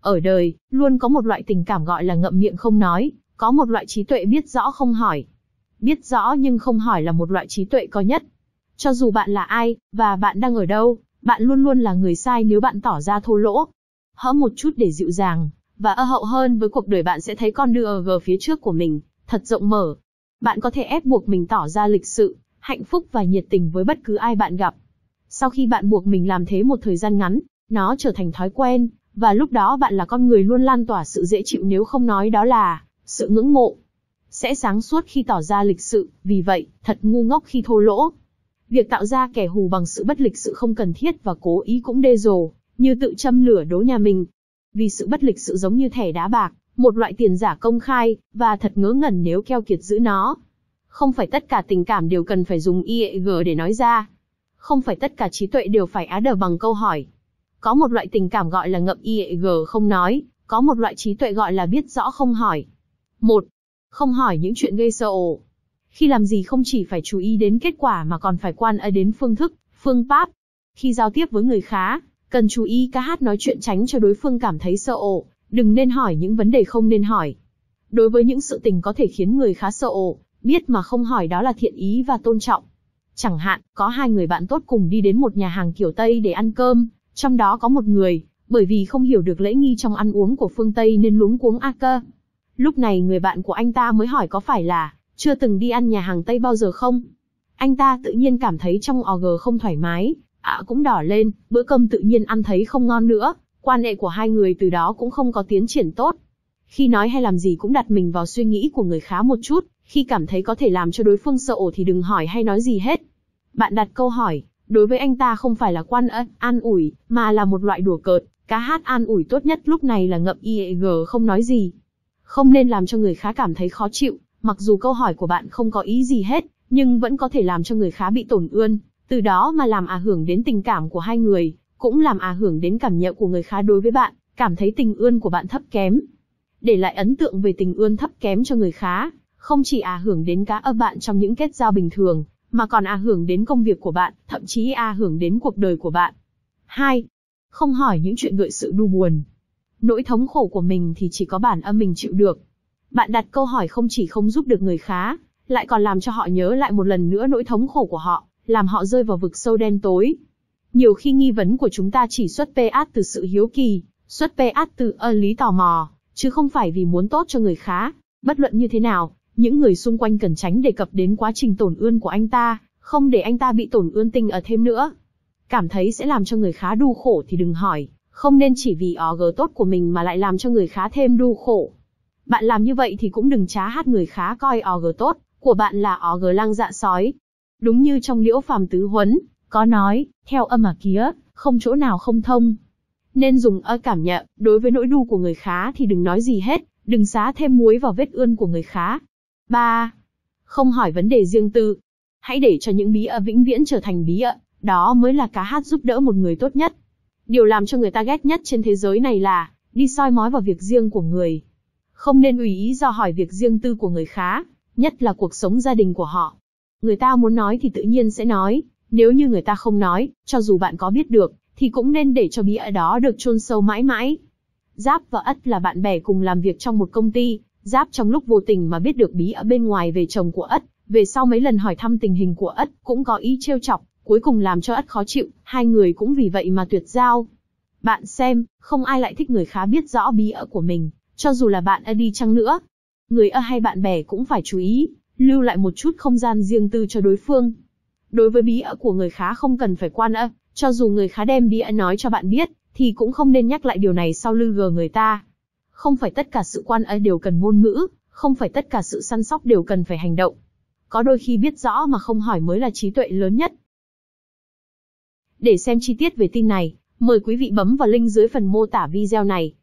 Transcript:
Ở đời, luôn có một loại tình cảm gọi là ngậm miệng không nói, có một loại trí tuệ biết rõ không hỏi. Biết rõ nhưng không hỏi là một loại trí tuệ có nhất. Cho dù bạn là ai, và bạn đang ở đâu, bạn luôn luôn là người sai nếu bạn tỏ ra thô lỗ. Hỡ một chút để dịu dàng, và ơ hậu hơn với cuộc đời bạn sẽ thấy con đường ở phía trước của mình, thật rộng mở. Bạn có thể ép buộc mình tỏ ra lịch sự, hạnh phúc và nhiệt tình với bất cứ ai bạn gặp. Sau khi bạn buộc mình làm thế một thời gian ngắn, nó trở thành thói quen, và lúc đó bạn là con người luôn lan tỏa sự dễ chịu nếu không nói đó là sự ngưỡng mộ. Sẽ sáng suốt khi tỏ ra lịch sự, vì vậy, thật ngu ngốc khi thô lỗ. Việc tạo ra kẻ hù bằng sự bất lịch sự không cần thiết và cố ý cũng đê dồ, như tự châm lửa đố nhà mình. Vì sự bất lịch sự giống như thẻ đá bạc, một loại tiền giả công khai, và thật ngớ ngẩn nếu keo kiệt giữ nó. Không phải tất cả tình cảm đều cần phải dùng IEG để nói ra. Không phải tất cả trí tuệ đều phải á đờ bằng câu hỏi. Có một loại tình cảm gọi là ngậm IEG không nói, có một loại trí tuệ gọi là biết rõ không hỏi. Một, Không hỏi những chuyện gây sợ ổ. Khi làm gì không chỉ phải chú ý đến kết quả mà còn phải quan ý đến phương thức, phương pháp. Khi giao tiếp với người khá, cần chú ý ca hát nói chuyện tránh cho đối phương cảm thấy sợ ổ, đừng nên hỏi những vấn đề không nên hỏi. Đối với những sự tình có thể khiến người khá sợ ổ, biết mà không hỏi đó là thiện ý và tôn trọng. Chẳng hạn, có hai người bạn tốt cùng đi đến một nhà hàng kiểu Tây để ăn cơm, trong đó có một người, bởi vì không hiểu được lễ nghi trong ăn uống của phương Tây nên lúng cuống a cơ. Lúc này người bạn của anh ta mới hỏi có phải là, chưa từng đi ăn nhà hàng Tây bao giờ không? Anh ta tự nhiên cảm thấy trong OG không thoải mái, ạ cũng đỏ lên, bữa cơm tự nhiên ăn thấy không ngon nữa, quan hệ của hai người từ đó cũng không có tiến triển tốt. Khi nói hay làm gì cũng đặt mình vào suy nghĩ của người khá một chút, khi cảm thấy có thể làm cho đối phương sợ thì đừng hỏi hay nói gì hết. Bạn đặt câu hỏi, đối với anh ta không phải là quan ân, an ủi, mà là một loại đùa cợt, cá hát an ủi tốt nhất lúc này là ngậm IEG không nói gì. Không nên làm cho người khá cảm thấy khó chịu, mặc dù câu hỏi của bạn không có ý gì hết, nhưng vẫn có thể làm cho người khá bị tổn ươn, từ đó mà làm à hưởng đến tình cảm của hai người, cũng làm à hưởng đến cảm nhận của người khá đối với bạn, cảm thấy tình ươn của bạn thấp kém. Để lại ấn tượng về tình ươn thấp kém cho người khá, không chỉ à hưởng đến cá âm bạn trong những kết giao bình thường, mà còn à hưởng đến công việc của bạn, thậm chí a hưởng đến cuộc đời của bạn. 2. Không hỏi những chuyện gợi sự đu buồn. Nỗi thống khổ của mình thì chỉ có bản âm mình chịu được. Bạn đặt câu hỏi không chỉ không giúp được người khá, lại còn làm cho họ nhớ lại một lần nữa nỗi thống khổ của họ, làm họ rơi vào vực sâu đen tối. Nhiều khi nghi vấn của chúng ta chỉ xuất phát từ sự hiếu kỳ, xuất phát từ ân lý tò mò, chứ không phải vì muốn tốt cho người khá. Bất luận như thế nào, những người xung quanh cần tránh đề cập đến quá trình tổn ươn của anh ta, không để anh ta bị tổn ươn tình ở thêm nữa. Cảm thấy sẽ làm cho người khá đu khổ thì đừng hỏi, không nên chỉ vì ó gờ tốt của mình mà lại làm cho người khá thêm đu khổ. Bạn làm như vậy thì cũng đừng trá hát người khá coi ó gờ tốt, của bạn là ó gờ lang dạ sói. Đúng như trong liễu phàm tứ huấn, có nói, theo âm mà kia, không chỗ nào không thông. Nên dùng ơ cảm nhận, đối với nỗi đu của người khá thì đừng nói gì hết, đừng xá thêm muối vào vết ươn của người khá. 3. Không hỏi vấn đề riêng tư, Hãy để cho những bí ẩn vĩnh viễn trở thành bí ẩn, đó mới là cá hát giúp đỡ một người tốt nhất. Điều làm cho người ta ghét nhất trên thế giới này là đi soi mói vào việc riêng của người. Không nên ủy ý do hỏi việc riêng tư của người khá, nhất là cuộc sống gia đình của họ. Người ta muốn nói thì tự nhiên sẽ nói, nếu như người ta không nói, cho dù bạn có biết được, thì cũng nên để cho bí ẩn đó được chôn sâu mãi mãi. Giáp và Ất là bạn bè cùng làm việc trong một công ty, Giáp trong lúc vô tình mà biết được bí ở bên ngoài về chồng của Ất, về sau mấy lần hỏi thăm tình hình của ất, cũng có ý trêu chọc, cuối cùng làm cho ất khó chịu, hai người cũng vì vậy mà tuyệt giao. Bạn xem, không ai lại thích người khá biết rõ bí ợ của mình, cho dù là bạn ơ đi chăng nữa. Người ơ hay bạn bè cũng phải chú ý, lưu lại một chút không gian riêng tư cho đối phương. Đối với bí ợ của người khá không cần phải quan ơ, cho dù người khá đem bí ợ nói cho bạn biết, thì cũng không nên nhắc lại điều này sau lư gờ người ta. Không phải tất cả sự quan ơ đều cần ngôn ngữ, không phải tất cả sự săn sóc đều cần phải hành động có đôi khi biết rõ mà không hỏi mới là trí tuệ lớn nhất. Để xem chi tiết về tin này, mời quý vị bấm vào link dưới phần mô tả video này.